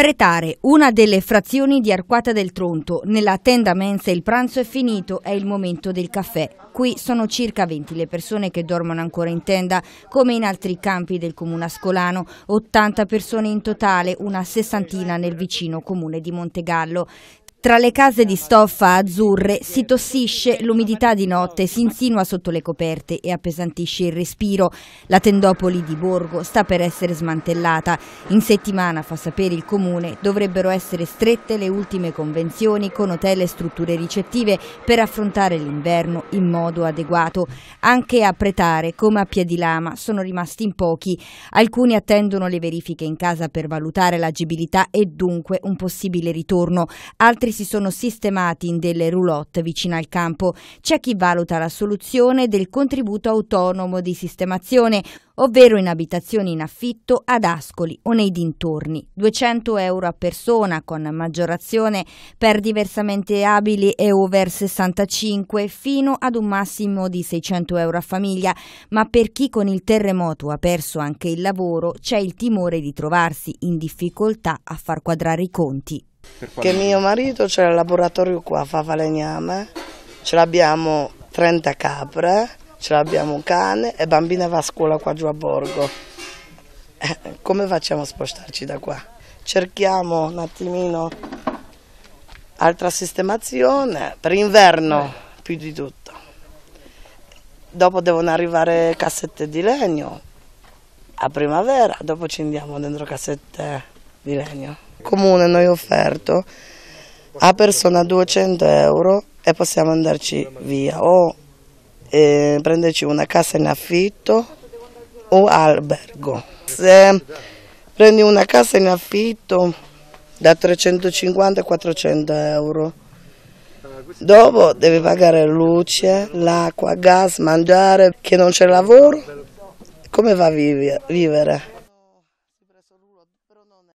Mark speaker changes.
Speaker 1: Pretare, una delle frazioni di Arquata del Tronto. Nella tenda mensa il pranzo è finito, è il momento del caffè. Qui sono circa 20 le persone che dormono ancora in tenda, come in altri campi del comune ascolano, 80 persone in totale, una sessantina nel vicino comune di Montegallo. Tra le case di stoffa azzurre si tossisce, l'umidità di notte si insinua sotto le coperte e appesantisce il respiro. La tendopoli di Borgo sta per essere smantellata. In settimana, fa sapere il comune, dovrebbero essere strette le ultime convenzioni con hotel e strutture ricettive per affrontare l'inverno in modo adeguato. Anche a Pretare, come a Piedilama, sono rimasti in pochi. Alcuni attendono le verifiche in casa per valutare l'agibilità e dunque un possibile ritorno. Altri altri si sono sistemati in delle roulotte vicino al campo. C'è chi valuta la soluzione del contributo autonomo di sistemazione, ovvero in abitazioni in affitto ad Ascoli o nei dintorni. 200 euro a persona con maggiorazione per diversamente abili e over 65 fino ad un massimo di 600 euro a famiglia, ma per chi con il terremoto ha perso anche il lavoro c'è il timore di trovarsi in difficoltà a far quadrare i conti.
Speaker 2: Che mio marito c'è il laboratorio qua, fa falegname, ce l'abbiamo 30 capre, ce l'abbiamo un cane e bambina va a scuola qua giù a Borgo. come facciamo a spostarci da qua? Cerchiamo un attimino altra sistemazione per inverno più di tutto. Dopo devono arrivare cassette di legno a primavera, dopo ci andiamo dentro cassette di legno comune noi offerto a persona 200 euro e possiamo andarci via o eh, prenderci una casa in affitto o albergo. Se prendi una casa in affitto da 350 a 400 euro, dopo devi pagare luce, l'acqua, gas, mangiare, che non c'è lavoro, come va a vivere?